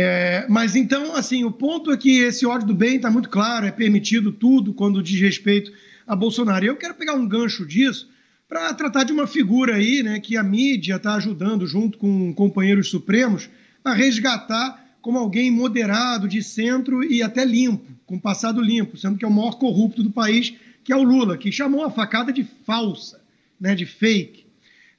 É, mas então, assim, o ponto é que esse ódio do bem está muito claro, é permitido tudo quando diz respeito a Bolsonaro. E eu quero pegar um gancho disso para tratar de uma figura aí, né, que a mídia está ajudando, junto com companheiros supremos, a resgatar como alguém moderado, de centro e até limpo, com passado limpo, sendo que é o maior corrupto do país, que é o Lula, que chamou a facada de falsa, né, de fake.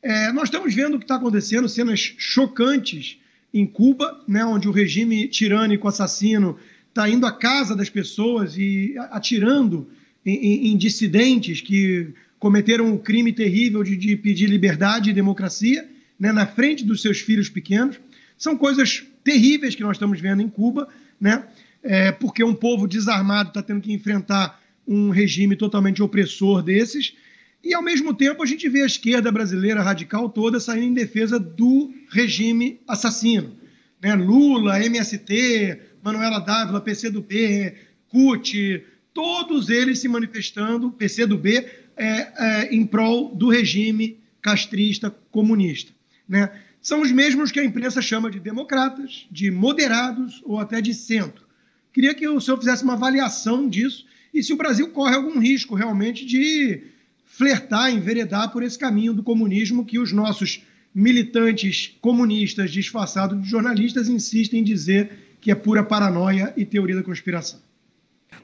É, nós estamos vendo o que está acontecendo, cenas chocantes em Cuba, né, onde o regime tirânico assassino está indo à casa das pessoas e atirando em, em, em dissidentes que cometeram o um crime terrível de, de, pedir liberdade e democracia né, na frente dos seus filhos pequenos. São coisas terríveis que nós estamos vendo em Cuba, né, é, porque um povo desarmado está tendo que enfrentar um regime totalmente opressor desses e, ao mesmo tempo, a gente vê a esquerda brasileira radical toda saindo em defesa do regime assassino. Né? Lula, MST, Manuela Dávila, PCdoB, CUT, todos eles se manifestando, PCdoB, é, é, em prol do regime castrista comunista. Né? São os mesmos que a imprensa chama de democratas, de moderados ou até de centro. Queria que o senhor fizesse uma avaliação disso e se o Brasil corre algum risco realmente de flertar, enveredar por esse caminho do comunismo que os nossos militantes comunistas disfarçados de jornalistas insistem em dizer que é pura paranoia e teoria da conspiração.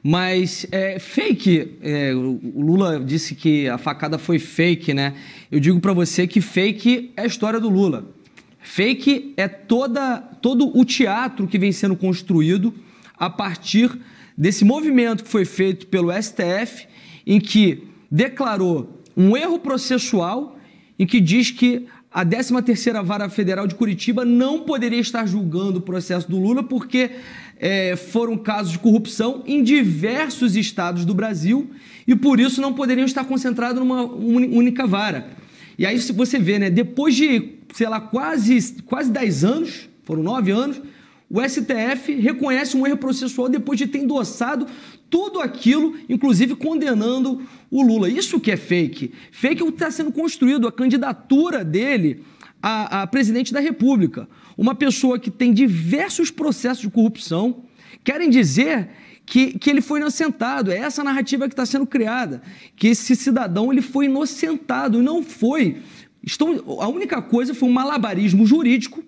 Mas é, fake, é, o Lula disse que a facada foi fake, né? Eu digo para você que fake é a história do Lula. Fake é toda, todo o teatro que vem sendo construído a partir desse movimento que foi feito pelo STF, em que declarou um erro processual em que diz que a 13ª Vara Federal de Curitiba não poderia estar julgando o processo do Lula porque é, foram casos de corrupção em diversos estados do Brasil e por isso não poderiam estar concentrados numa única vara. E aí você vê, né, depois de, sei lá, quase, quase 10 anos, foram 9 anos, o STF reconhece um erro processual depois de ter endossado tudo aquilo, inclusive condenando o Lula. Isso que é fake. Fake é o que está sendo construído, a candidatura dele a, a presidente da República. Uma pessoa que tem diversos processos de corrupção, querem dizer que, que, ele foi inocentado. É essa narrativa que está sendo criada, que esse cidadão ele foi inocentado, não foi. Estão, a única coisa foi um malabarismo jurídico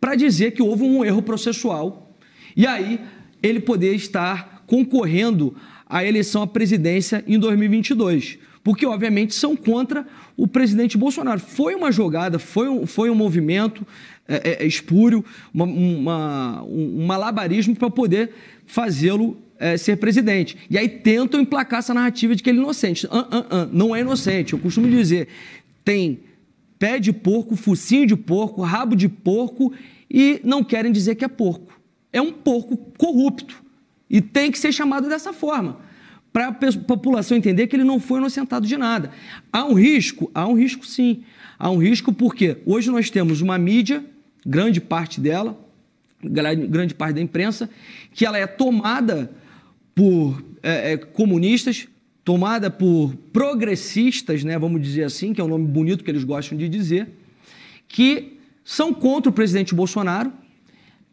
para dizer que houve um erro processual e aí ele poder estar concorrendo à eleição à presidência em 2022. Porque, obviamente, são contra o presidente Bolsonaro. Foi uma jogada, foi um, foi um movimento é, é, é espúrio, uma, uma, um malabarismo para poder fazê-lo é, ser presidente. E aí tentam emplacar essa narrativa de que ele é inocente. Uh, uh, uh, não é inocente. Eu costumo dizer: tem pé de porco, focinho de porco, rabo de porco e não querem dizer que é porco. É um porco corrupto e tem que ser chamado dessa forma, para a população entender que ele não foi inocentado de nada. Há um risco? Há um risco sim. Há um risco porque hoje nós temos uma mídia, grande parte dela, grande parte da imprensa, que ela é tomada por é, é, comunistas, tomada por progressistas, né, vamos dizer assim, que é um nome bonito que eles gostam de dizer, que são contra o presidente Bolsonaro,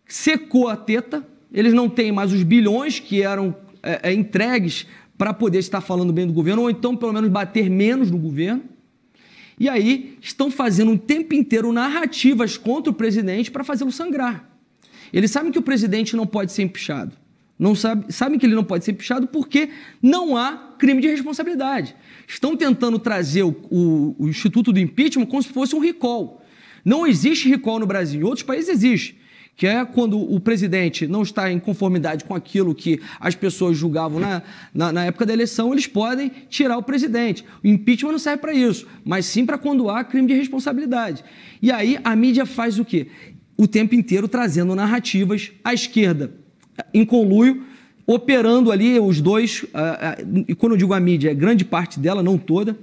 secou a teta, eles não têm mais os bilhões que eram é, é entregues para poder estar falando bem do governo, ou então pelo menos bater menos no governo. E aí estão fazendo o um tempo inteiro narrativas contra o presidente para fazê-lo sangrar. Eles sabem que o presidente não pode ser empichado. Não sabe, sabem que ele não pode ser empichado porque não há crime de responsabilidade. Estão tentando trazer o, o, o Instituto do Impeachment como se fosse um recall. Não existe recall no Brasil. Em outros países existe que é quando o presidente não está em conformidade com aquilo que as pessoas julgavam na, na, na época da eleição, eles podem tirar o presidente. O impeachment não serve para isso, mas sim para quando há crime de responsabilidade. E aí a mídia faz o quê? O tempo inteiro trazendo narrativas à esquerda, em conluio, operando ali os dois, e quando eu digo a mídia, é grande parte dela, não toda,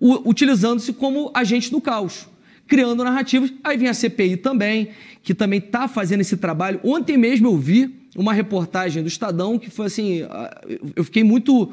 utilizando-se como agente do caos criando narrativas. Aí vem a CPI também, que também está fazendo esse trabalho. Ontem mesmo eu vi uma reportagem do Estadão que foi assim, ah, eu fiquei muito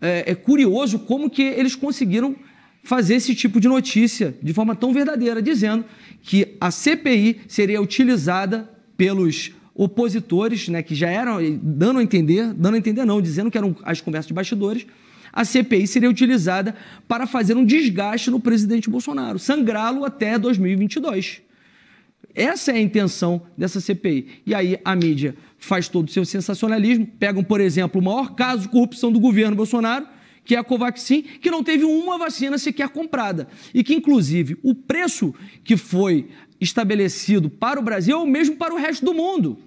é, é curioso como que eles conseguiram fazer esse tipo de notícia de forma tão verdadeira, dizendo que a CPI seria utilizada pelos opositores, né, que já eram dando a entender, dando a entender não, dizendo que eram as conversas de bastidores, a CPI seria utilizada para fazer um desgaste no presidente Bolsonaro, sangrá-lo até 2022. Essa é a intenção dessa CPI. E aí a mídia faz todo o seu sensacionalismo, pegam, por exemplo, o maior caso de corrupção do governo Bolsonaro, que é a Covaxin, que não teve uma vacina sequer comprada. E que, inclusive, o preço que foi estabelecido para o Brasil é o mesmo para o resto do mundo.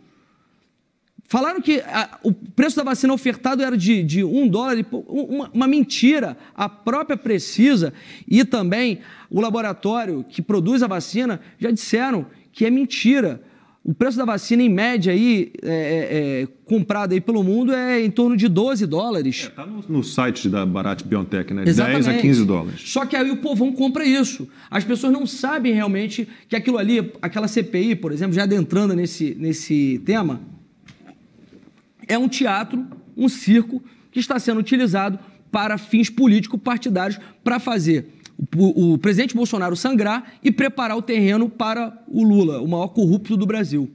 Falaram que a, o preço da vacina ofertado era de, de um dólar, uma, uma, mentira. A própria Precisa e também o laboratório que produz a vacina já disseram que é mentira. O preço da vacina, em média, aí, é, é, é comprado aí pelo mundo é em torno de 12 dólares. Está é, tá no, no, site da Barat Biotech, né? De Exatamente. 10 a 15 dólares. Só que aí o povão compra isso. As pessoas não sabem realmente que aquilo ali, aquela CPI, por exemplo, já adentrando nesse, nesse tema é um teatro, um circo, que está sendo utilizado para fins político-partidários, para fazer o, o presidente Bolsonaro sangrar e preparar o terreno para o Lula, o maior corrupto do Brasil.